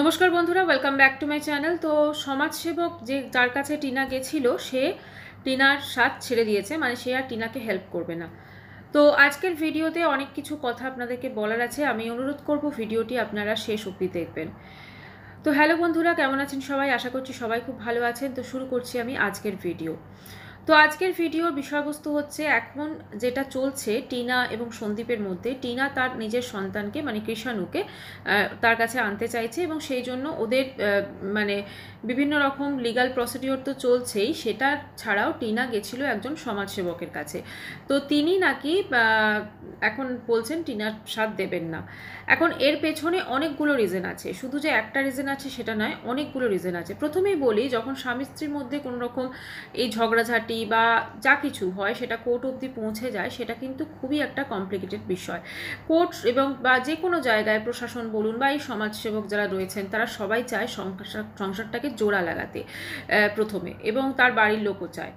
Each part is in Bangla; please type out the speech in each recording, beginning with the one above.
নমস্কার বন্ধুরা welcome back to my channel তো সমাজসেবক যে যার কাছে টিনা গেছিল সে টিনার স্বাদ ছেড়ে দিয়েছে মানে সে আর টিনাকে হেল্প করবে না তো আজকের ভিডিওতে অনেক কিছু কথা আপনাদেরকে বলার আছে আমি অনুরোধ করব ভিডিওটি আপনারা শেষ অবধি দেখবেন তো হ্যালো বন্ধুরা কেমন আছেন সবাই আশা করছি সবাই খুব ভালো আছেন তো শুরু করছি আমি আজকের ভিডিও তো আজকের ভিডিওর বিষয়বস্তু হচ্ছে এখন যেটা চলছে টিনা এবং সন্দীপের মধ্যে টিনা তার নিজের সন্তানকে মানে কৃষাণুকে তার কাছে আনতে চাইছে এবং সেই জন্য ওদের মানে বিভিন্ন রকম লিগাল প্রসিডিওর তো চলছেই সেটা ছাড়াও টিনা গেছিল একজন সমাজসেবকের কাছে তো তিনি নাকি এখন বলছেন টিনার সাথ দেবেন না এখন এর পেছনে অনেকগুলো রিজন আছে শুধু যে একটা রিজন আছে সেটা নয় অনেকগুলো রিজন আছে প্রথমেই বলি যখন স্বামী স্ত্রীর মধ্যে কোনো রকম এই ঝগড়াঝাটি পার্টি বা যা কিছু হয় সেটা কোর্ট অবধি পৌঁছে যায় সেটা কিন্তু খুবই একটা কমপ্লিকেটেড বিষয় কোর্ট এবং বা যে কোনো জায়গায় প্রশাসন বলুন বা এই সমাজসেবক যারা রয়েছেন তারা সবাই চায় সংসার সংসারটাকে জোড়া লাগাতে প্রথমে এবং তার বাড়ির লোকও চায়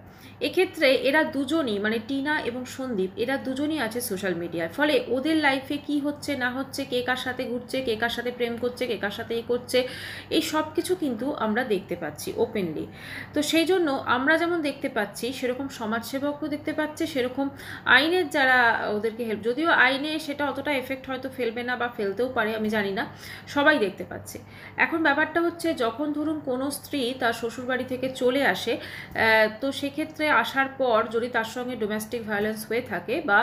এক্ষেত্রে এরা দুজনই মানে টিনা এবং সন্দীপ এরা দুজনই আছে সোশ্যাল মিডিয়ায় ফলে ওদের লাইফে কি হচ্ছে না হচ্ছে কে কার সাথে ঘুরছে কে কার সাথে প্রেম করছে কে কার সাথে এ করছে এই সব কিছু কিন্তু আমরা দেখতে পাচ্ছি ওপেনলি তো সেই জন্য আমরা যেমন দেখতে পাচ্ছি সেরকম সমাজসেবকও দেখতে পাচ্ছে সেরকম আইনের যারা ওদেরকে হেল্প যদিও আইনে সেটা অতটা এফেক্ট হয়তো ফেলবে না বা ফেলতেও পারে আমি জানি না সবাই দেখতে পাচ্ছে এখন ব্যাপারটা হচ্ছে যখন ধরুন কোনো স্ত্রী তার শ্বশুরবাড়ি থেকে চলে আসে তো সেক্ষেত্রে পর্যায়ে আসার পর যদি তার সঙ্গে ডোমেস্টিক ভায়োলেন্স হয়ে থাকে বা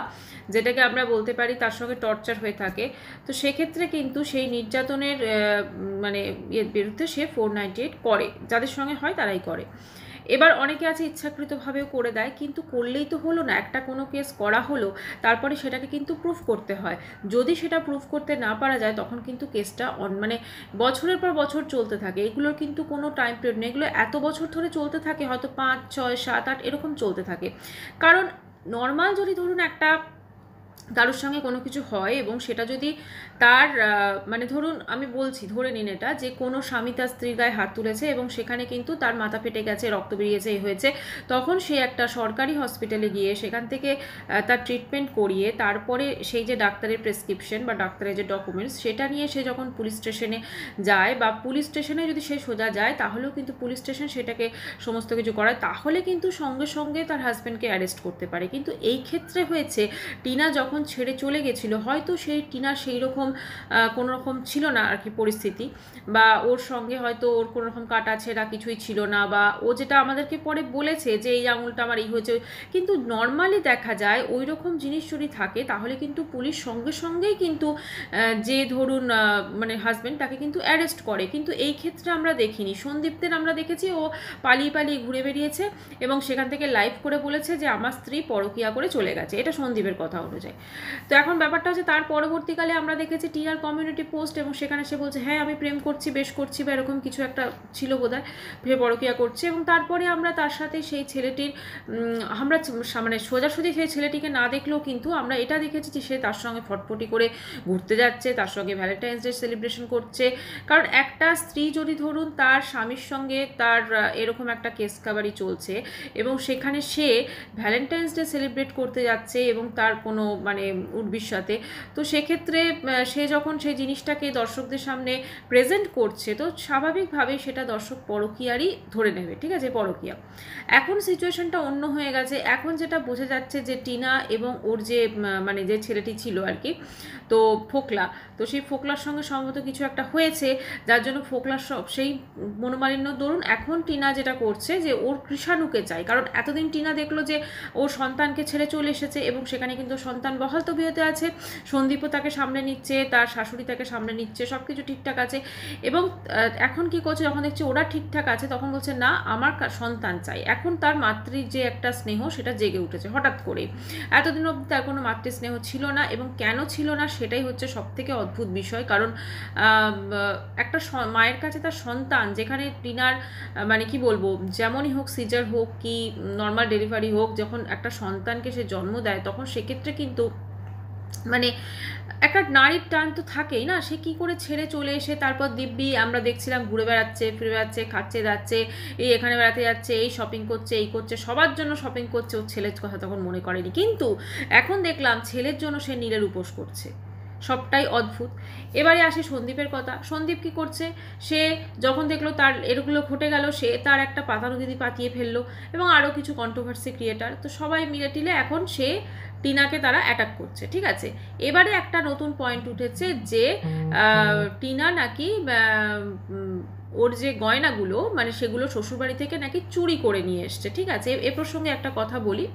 যেটাকে আমরা বলতে পারি তার সঙ্গে টর্চার হয়ে থাকে তো সেক্ষেত্রে কিন্তু সেই নির্যাতনের মানে ইয়ের বিরুদ্ধে সে ফোর এইট করে যাদের সঙ্গে হয় তারাই করে এবার অনেকে আছে ইচ্ছাকৃতভাবেও করে দেয় কিন্তু করলেই তো হলো না একটা কোনো কেস করা হলো তারপরে সেটাকে কিন্তু প্রুফ করতে হয় যদি সেটা প্রুফ করতে না পারা যায় তখন কিন্তু কেসটা মানে বছরের পর বছর চলতে থাকে এগুলোর কিন্তু কোনো টাইম পিরিয়ড নেই এগুলো এত বছর ধরে চলতে থাকে হয়তো পাঁচ ছয় সাত আট এরকম চলতে থাকে কারণ নর্মাল যদি ধরুন একটা কারোর সঙ্গে কোনো কিছু হয় এবং সেটা যদি তার মানে ধরুন আমি বলছি ধরে নিন এটা যে কোনো স্বামী তার স্ত্রীর গায়ে হাত তুলেছে এবং সেখানে কিন্তু তার মাথা ফেটে গেছে রক্ত বেরিয়েছে এ হয়েছে তখন সে একটা সরকারি হসপিটালে গিয়ে সেখান থেকে তার ট্রিটমেন্ট করিয়ে তারপরে সেই যে ডাক্তারের প্রেসক্রিপশন বা ডাক্তারের যে ডকুমেন্টস সেটা নিয়ে সে যখন পুলিশ স্টেশনে যায় বা পুলিশ স্টেশনে যদি সে সোজা যায় তাহলেও কিন্তু পুলিশ স্টেশন সেটাকে সমস্ত কিছু করায় তাহলে কিন্তু সঙ্গে সঙ্গে তার হাজব্যান্ডকে অ্যারেস্ট করতে পারে কিন্তু এই ক্ষেত্রে হয়েছে টিনা যখন ছেড়ে চলে গেছিলো হয়তো সেই টিনার সেই রকম কোনো রকম ছিল না আর কি পরিস্থিতি বা ওর সঙ্গে হয়তো ওর কোনো রকম কাটা ছেঁড়া কিছুই ছিল না বা ও যেটা আমাদেরকে পরে বলেছে যে এই আঙুলটা আমার এই হয়েছে কিন্তু নর্মালি দেখা যায় ওই রকম জিনিস যদি থাকে তাহলে কিন্তু পুলিশ সঙ্গে সঙ্গেই কিন্তু যে ধরুন মানে হাজব্যান্ড তাকে কিন্তু অ্যারেস্ট করে কিন্তু এই ক্ষেত্রে আমরা দেখিনি সন্দীপদের আমরা দেখেছি ও পালিয়ে পালিয়ে ঘুরে বেরিয়েছে এবং সেখান থেকে লাইভ করে বলেছে যে আমার স্ত্রী পরকিয়া করে চলে গেছে এটা সন্দীপের কথা অনুযায়ী তো এখন ব্যাপারটা হচ্ছে তার পরবর্তীকালে আমরা দেখেছি টিআর কমিউনিটি পোস্ট এবং সেখানে সে বলছে হ্যাঁ আমি প্রেম করছি বেশ করছি বা এরকম কিছু একটা ছিল বোধহয় ভেবে পরকিয়া করছে এবং তারপরে আমরা তার সাথে সেই ছেলেটির আমরা মানে সোজাসুজি সেই ছেলেটিকে না দেখলেও কিন্তু আমরা এটা দেখেছি যে সে তার সঙ্গে ফটফটি করে ঘুরতে যাচ্ছে তার সঙ্গে ভ্যালেন্টাইন্স ডে সেলিব্রেশন করছে কারণ একটা স্ত্রী যদি ধরুন তার স্বামীর সঙ্গে তার এরকম একটা কেস কাবারি চলছে এবং সেখানে সে ভ্যালেন্টাইন্স ডে সেলিব্রেট করতে যাচ্ছে এবং তার কোনো মানে উর্বির সাথে তো সেক্ষেত্রে সে যখন সেই জিনিসটাকে দর্শকদের সামনে প্রেজেন্ট করছে তো স্বাভাবিকভাবেই সেটা দর্শক পরকীয়ারই ধরে নেবে ঠিক আছে পরকীয়া এখন সিচুয়েশনটা অন্য হয়ে গেছে এখন যেটা বোঝা যাচ্ছে যে টিনা এবং ওর যে মানে যে ছেলেটি ছিল আর কি তো ফোকলা তো সেই ফোকলার সঙ্গে সম্ভবত কিছু একটা হয়েছে যার জন্য ফোকলার সব সেই মনোমালিন্য দরুন এখন টিনা যেটা করছে যে ওর কৃষাণুকে চাই কারণ এতদিন টিনা দেখলো যে ওর সন্তানকে ছেড়ে চলে এসেছে এবং সেখানে কিন্তু সন্তান সন্তান বহাল বিয়েতে আছে সন্দীপও তাকে সামনে নিচ্ছে তার শাশুড়ি তাকে সামনে নিচ্ছে সব কিছু ঠিকঠাক আছে এবং এখন কি করছে যখন দেখছে ওরা ঠিকঠাক আছে তখন বলছে না আমার সন্তান চাই এখন তার মাতৃ যে একটা স্নেহ সেটা জেগে উঠেছে হঠাৎ করে এতদিন অবধি তার কোনো মাতৃ স্নেহ ছিল না এবং কেন ছিল না সেটাই হচ্ছে সব থেকে অদ্ভুত বিষয় কারণ একটা মায়ের কাছে তার সন্তান যেখানে টিনার মানে কি বলবো যেমনই হোক সিজার হোক কি নর্মাল ডেলিভারি হোক যখন একটা সন্তানকে সে জন্ম দেয় তখন সেক্ষেত্রে কিন্তু মানে একটা নারীর টান তো থাকেই না সে কি করে ছেড়ে চলে এসে তারপর দিব্যি আমরা দেখছিলাম ঘুরে বেড়াচ্ছে ফিরে বেড়াচ্ছে খাচ্ছে যাচ্ছে এই এখানে বেড়াতে যাচ্ছে এই শপিং করছে এই করছে সবার জন্য শপিং করছে ও ছেলের কথা তখন মনে করেনি কিন্তু এখন দেখলাম ছেলের জন্য সে নীলের উপোস করছে সবটাই অদ্ভুত এবারে আসে সন্দীপের কথা সন্দীপ কি করছে সে যখন দেখলো তার এরগুলো ঘটে গেল সে তার একটা নদীদি পাতিয়ে ফেললো এবং আরও কিছু কন্ট্রোভার্সি ক্রিয়েটার তো সবাই মিলে টিলে এখন সে টিনাকে তারা অ্যাটাক করছে ঠিক আছে এবারে একটা নতুন পয়েন্ট উঠেছে যে টিনা নাকি ওর যে গয়নাগুলো মানে সেগুলো শ্বশুরবাড়ি থেকে নাকি চুরি করে নিয়ে এসছে ঠিক আছে এ প্রসঙ্গে একটা কথা বলি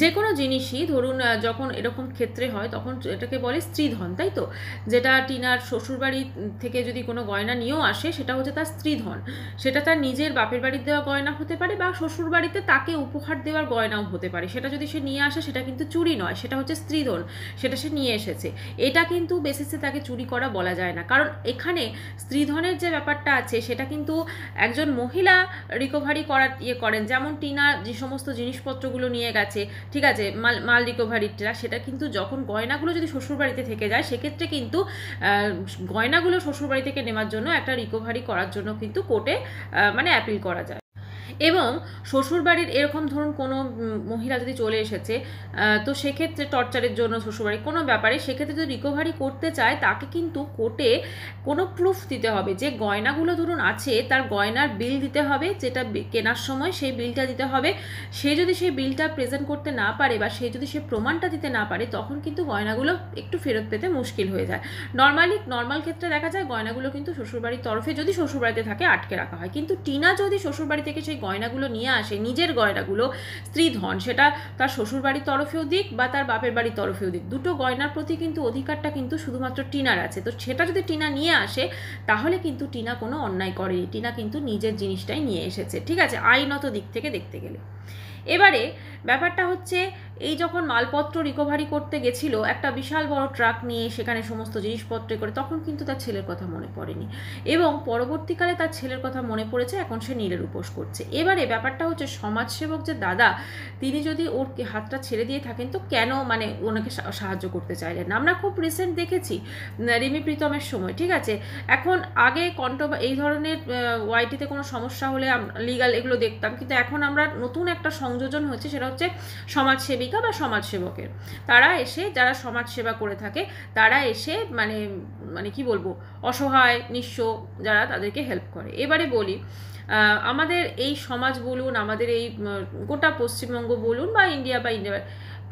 যে কোনো জিনিসই ধরুন যখন এরকম ক্ষেত্রে হয় তখন এটাকে বলে স্ত্রীধন তাই তো যেটা টিনার শ্বশুরবাড়ি থেকে যদি কোনো গয়না নিয়েও আসে সেটা হচ্ছে তার স্ত্রীধন সেটা তার নিজের বাপের বাড়ির দেওয়া গয়না হতে পারে বা শ্বশুরবাড়িতে তাকে উপহার দেওয়ার গয়নাও হতে পারে সেটা যদি সে নিয়ে আসে সেটা কিন্তু চুরি নয় সেটা হচ্ছে স্ত্রীধন সেটা সে নিয়ে এসেছে এটা কিন্তু বেসিসে তাকে চুরি করা বলা যায় না কারণ এখানে স্ত্রীধনের যে ব্যাপারটা আছে সেটা কিন্তু একজন মহিলা রিকভারি করার ইয়ে করেন যেমন টিনা যে সমস্ত জিনিসপত্রগুলো নিয়ে গেছে ঠিক আছে মাল মাল রিকোভারিটা সেটা কিন্তু যখন গয়নাগুলো যদি শ্বশুরবাড়িতে থেকে যায় সেক্ষেত্রে কিন্তু গয়নাগুলো শ্বশুরবাড়ি থেকে নেওয়ার জন্য একটা রিকোভারি করার জন্য কিন্তু কোর্টে মানে অ্যাপিল করা যায় এবং শ্বশুরবাড়ির এরকম ধরুন কোনো মহিলা যদি চলে এসেছে তো সেক্ষেত্রে টর্চারের জন্য শ্বশুরবাড়ি কোনো ব্যাপারে সেক্ষেত্রে যদি রিকভারি করতে চায় তাকে কিন্তু কোর্টে কোনো প্রুফ দিতে হবে যে গয়নাগুলো ধরুন আছে তার গয়নার বিল দিতে হবে যেটা কেনার সময় সেই বিলটা দিতে হবে সে যদি সেই বিলটা প্রেজেন্ট করতে না পারে বা সে যদি সে প্রমাণটা দিতে না পারে তখন কিন্তু গয়নাগুলো একটু ফেরত পেতে মুশকিল হয়ে যায় নর্মালি নর্মাল ক্ষেত্রে দেখা যায় গয়নাগুলো কিন্তু শ্বশুরবাড়ির তরফে যদি শ্বশুরবাড়িতে থাকে আটকে রাখা হয় কিন্তু টিনা যদি শ্বশুরবাড়ি থেকে সেই গয়নাগুলো নিয়ে আসে নিজের গয়নাগুলো স্ত্রী ধন সেটা তার শ্বশুর বাড়ির তরফেও দিক বা তার বাপের বাড়ির তরফেও দিক দুটো গয়নার প্রতি কিন্তু অধিকারটা কিন্তু শুধুমাত্র টিনার আছে তো সেটা যদি টিনা নিয়ে আসে তাহলে কিন্তু টিনা কোনো অন্যায় করেনি টিনা কিন্তু নিজের জিনিসটাই নিয়ে এসেছে ঠিক আছে আইনত দিক থেকে দেখতে গেলে এবারে ব্যাপারটা হচ্ছে এই যখন মালপত্র রিকভারি করতে গেছিল একটা বিশাল বড় ট্রাক নিয়ে সেখানে সমস্ত জিনিসপত্র করে তখন কিন্তু তার ছেলের কথা মনে পড়েনি এবং পরবর্তীকালে তার ছেলের কথা মনে পড়েছে এখন সে নীলের উপোস করছে এবারে ব্যাপারটা হচ্ছে সমাজসেবক যে দাদা তিনি যদি ওর হাতটা ছেড়ে দিয়ে থাকেন তো কেন মানে ওনাকে সাহায্য করতে চাইলেন না আমরা খুব রিসেন্ট দেখেছি রিমি প্রীতমের সময় ঠিক আছে এখন আগে কণ্ঠ এই ধরনের ওয়াইটিতে কোনো সমস্যা হলে লিগাল এগুলো দেখতাম কিন্তু এখন আমরা নতুন একটা সংযোজন হয়েছে সেটা হচ্ছে সমাজসেবী সেবিকা বা সমাজসেবকের তারা এসে যারা সমাজসেবা করে থাকে তারা এসে মানে মানে কি বলবো অসহায় নিঃস্ব যারা তাদেরকে হেল্প করে এবারে বলি আমাদের এই সমাজ বলুন আমাদের এই গোটা পশ্চিমবঙ্গ বলুন বা ইন্ডিয়া বা ইন্ডিয়া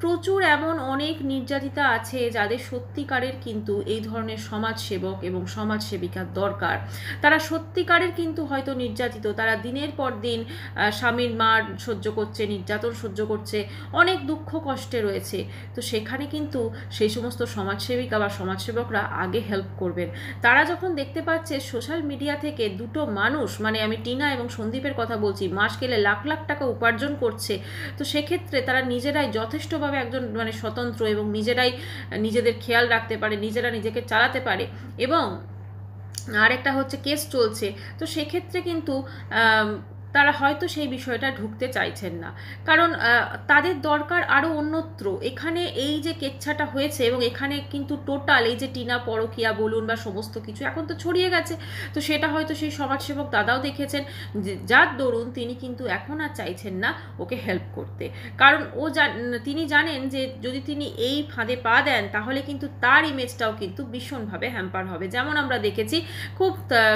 প্রচুর এমন অনেক নির্যাতিতা আছে যাদের সত্যিকারের কিন্তু এই ধরনের সমাজসেবক এবং সমাজসেবিকার দরকার তারা সত্যিকারের কিন্তু হয়তো নির্যাতিত তারা দিনের পর দিন স্বামীর মার সহ্য করছে নির্যাতন সহ্য করছে অনেক দুঃখ কষ্টে রয়েছে তো সেখানে কিন্তু সেই সমস্ত সমাজসেবিকা বা সমাজসেবকরা আগে হেল্প করবেন তারা যখন দেখতে পাচ্ছে সোশ্যাল মিডিয়া থেকে দুটো মানুষ মানে আমি টিনা এবং সন্দীপের কথা বলছি মাস গেলে লাখ লাখ টাকা উপার্জন করছে তো সেক্ষেত্রে তারা নিজেরাই যথেষ্ট স্বতন্ত্রভাবে একজন মানে স্বতন্ত্র এবং নিজেরাই নিজেদের খেয়াল রাখতে পারে নিজেরা নিজেকে চালাতে পারে এবং আরেকটা হচ্ছে কেস চলছে তো সেক্ষেত্রে কিন্তু তারা হয়তো সেই বিষয়টা ঢুকতে চাইছেন না কারণ তাদের দরকার আরও অন্যত্র এখানে এই যে কেচ্ছাটা হয়েছে এবং এখানে কিন্তু টোটাল এই যে টিনা পরকিয়া বলুন বা সমস্ত কিছু এখন তো ছড়িয়ে গেছে তো সেটা হয়তো সেই সমাজসেবক দাদাও দেখেছেন যার দরুন তিনি কিন্তু এখন আর চাইছেন না ওকে হেল্প করতে কারণ ও তিনি জানেন যে যদি তিনি এই ফাঁদে পা দেন তাহলে কিন্তু তার ইমেজটাও কিন্তু ভীষণভাবে হ্যাম্পার হবে যেমন আমরা দেখেছি খুব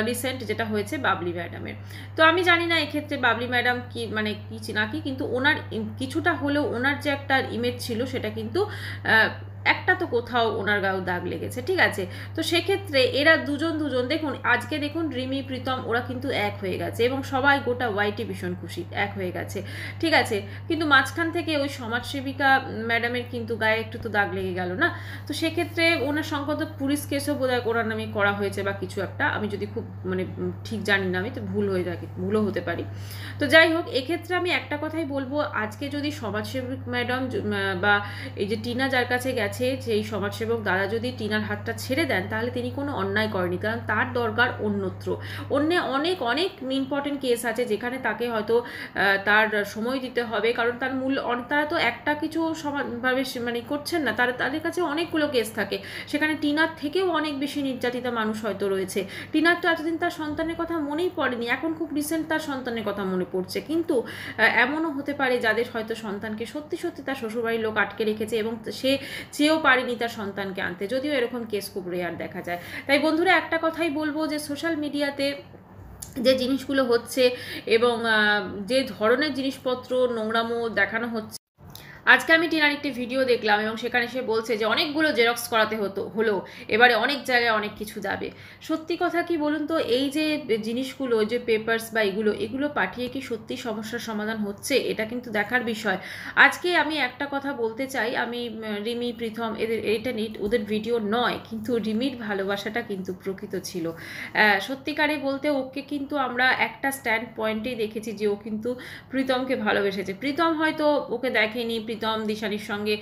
রিসেন্ট যেটা হয়েছে বাবলি ম্যাডামের তো আমি জানি না এক্ষেত্রে ক্ষেত্রে বাবলি ম্যাডাম কি মানে কি নাকি কিন্তু ওনার কিছুটা হলেও ওনার যে একটা ইমেজ ছিল সেটা কিন্তু একটা তো কোথাও ওনার গায়েও দাগ লেগেছে ঠিক আছে তো সেক্ষেত্রে এরা দুজন দুজন দেখুন আজকে দেখুন রিমি প্রীতম ওরা কিন্তু এক হয়ে গেছে এবং সবাই গোটা ওয়াইটি ভীষণ খুশি এক হয়ে গেছে ঠিক আছে কিন্তু মাঝখান থেকে ওই সমাজসেবিকা ম্যাডামের কিন্তু গায়ে একটু তো দাগ লেগে গেল না তো সেক্ষেত্রে ওনার সংক্রান্ত পুলিশ কেসও বোধ হয় ওনার নামে করা হয়েছে বা কিছু একটা আমি যদি খুব মানে ঠিক জানি না আমি তো ভুল হয়ে থাকে ভুলও হতে পারি তো যাই হোক এক্ষেত্রে আমি একটা কথাই বলবো আজকে যদি সমাজসেবিক ম্যাডাম বা এই যে টিনা যার কাছে গেছে গেছে এই সমাজসেবক দাদা যদি টিনার হাতটা ছেড়ে দেন তাহলে তিনি কোনো অন্যায় করেনি কারণ তার দরকার অন্যত্র অন্য অনেক অনেক ইম্পর্টেন্ট কেস আছে যেখানে তাকে হয়তো তার সময় দিতে হবে কারণ তার মূল তারা তো একটা কিছু সমানভাবে মানে করছেন না তারা তাদের কাছে অনেকগুলো কেস থাকে সেখানে টিনার থেকেও অনেক বেশি নির্যাতিত মানুষ হয়তো রয়েছে টিনার তো এতদিন তার সন্তানের কথা মনেই পড়েনি এখন খুব রিসেন্ট তার সন্তানের কথা মনে পড়ছে কিন্তু এমনও হতে পারে যাদের হয়তো সন্তানকে সত্যি সত্যি তার শ্বশুরবাড়ির লোক আটকে রেখেছে এবং সে সেও পারেনি তার সন্তানকে আনতে যদিও এরকম কেস খুব রেয়ার দেখা যায় তাই বন্ধুরা একটা কথাই বলবো যে সোশ্যাল মিডিয়াতে যে জিনিসগুলো হচ্ছে এবং যে ধরনের জিনিসপত্র নোংরামো দেখানো হচ্ছে আজকে আমি টিনার একটি ভিডিও দেখলাম এবং সেখানে সে বলছে যে অনেকগুলো জেরক্স করাতে হতো হলো এবারে অনেক জায়গায় অনেক কিছু যাবে সত্যি কথা কি বলুন তো এই যে জিনিসগুলো যে পেপার্স বা এগুলো এগুলো পাঠিয়ে কি সত্যি সমস্যার সমাধান হচ্ছে এটা কিন্তু দেখার বিষয় আজকে আমি একটা কথা বলতে চাই আমি রিমি প্রীথম এদের এটা নিট ওদের ভিডিও নয় কিন্তু রিমির ভালোবাসাটা কিন্তু প্রকৃত ছিল সত্যিকারে বলতে ওকে কিন্তু আমরা একটা স্ট্যান্ড পয়েন্টেই দেখেছি যে ও কিন্তু প্রীতমকে ভালোবেসেছে প্রীতম হয়তো ওকে দেখেনি প্রীতম দিশারির সঙ্গে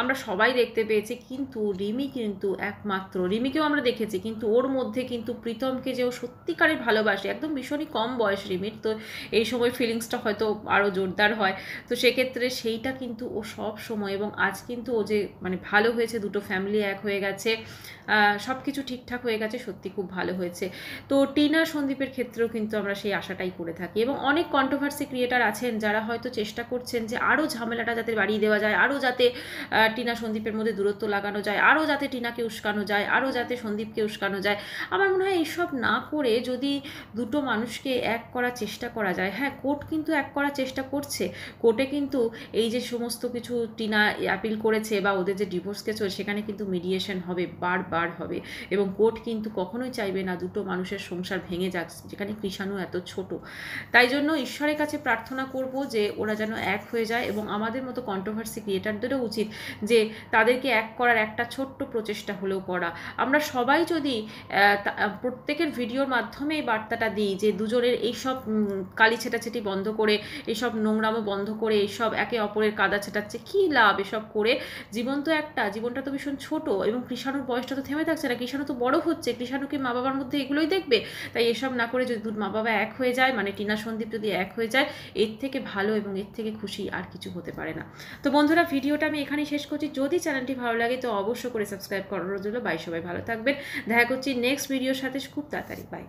আমরা সবাই দেখতে পেয়েছি কিন্তু রিমি কিন্তু একমাত্র রিমিকেও আমরা দেখেছি কিন্তু ওর মধ্যে কিন্তু প্রীতমকে যে ও সত্যিকারই ভালোবাসে একদম ভীষণই কম বয়স রিমির তো এই সময় ফিলিংসটা হয়তো আরও জোরদার হয় তো সেক্ষেত্রে সেইটা কিন্তু ও সব সময় এবং আজ কিন্তু ও যে মানে ভালো হয়েছে দুটো ফ্যামিলি এক হয়ে গেছে সব কিছু ঠিকঠাক হয়ে গেছে সত্যি খুব ভালো হয়েছে তো টিনা সন্দীপের ক্ষেত্রেও কিন্তু আমরা সেই আশাটাই করে থাকি এবং অনেক কন্ট্রোভার্সি ক্রিয়েটার আছেন যারা হয়তো চেষ্টা করছেন যে আরও ঝামেলাটা যাতে যাতে বাড়িয়ে দেওয়া যায় আরও যাতে টিনা সন্দীপের মধ্যে দূরত্ব লাগানো যায় আরও যাতে টিনাকে উস্কানো যায় আরও যাতে সন্দীপকে উস্কানো যায় আমার মনে হয় এইসব না করে যদি দুটো মানুষকে এক করার চেষ্টা করা যায় হ্যাঁ কোর্ট কিন্তু এক করার চেষ্টা করছে কোর্টে কিন্তু এই যে সমস্ত কিছু টিনা অ্যাপিল করেছে বা ওদের যে ডিভোর্স কেস হয়েছে সেখানে কিন্তু মিডিয়েশন হবে বারবার হবে এবং কোর্ট কিন্তু কখনোই চাইবে না দুটো মানুষের সংসার ভেঙে যাক যেখানে কৃষাণু এত ছোট তাই জন্য ঈশ্বরের কাছে প্রার্থনা করব যে ওরা যেন এক হয়ে যায় এবং আমাদের মতো মতো কন্ট্রোভার্সি ক্রিয়েটারদেরও উচিত যে তাদেরকে এক করার একটা ছোট্ট প্রচেষ্টা হলেও করা আমরা সবাই যদি প্রত্যেকের ভিডিওর মাধ্যমে এই বার্তাটা দিই যে দুজনের এইসব কালি ছেটাছেটি বন্ধ করে এইসব নোংরামো বন্ধ করে এইসব একে অপরের কাদা ছেটাচ্ছে কী লাভ এসব করে জীবন তো একটা জীবনটা তো ভীষণ ছোট এবং কৃষাণুর বয়সটা তো থেমে থাকছে না কৃষাণু তো বড় হচ্ছে কৃষাণুকে মা বাবার মধ্যে এগুলোই দেখবে তাই এসব না করে যদি মা বাবা এক হয়ে যায় মানে টিনা সন্দীপ যদি এক হয়ে যায় এর থেকে ভালো এবং এর থেকে খুশি আর কিছু হতে পারে না না তো বন্ধুরা ভিডিওটা আমি এখানেই শেষ করছি যদি চ্যানেলটি ভালো লাগে তো অবশ্য করে সাবস্ক্রাইব করার জন্য বাই সবাই ভালো থাকবেন দেখা করছি নেক্সট ভিডিওর সাথে খুব তাড়াতাড়ি বাই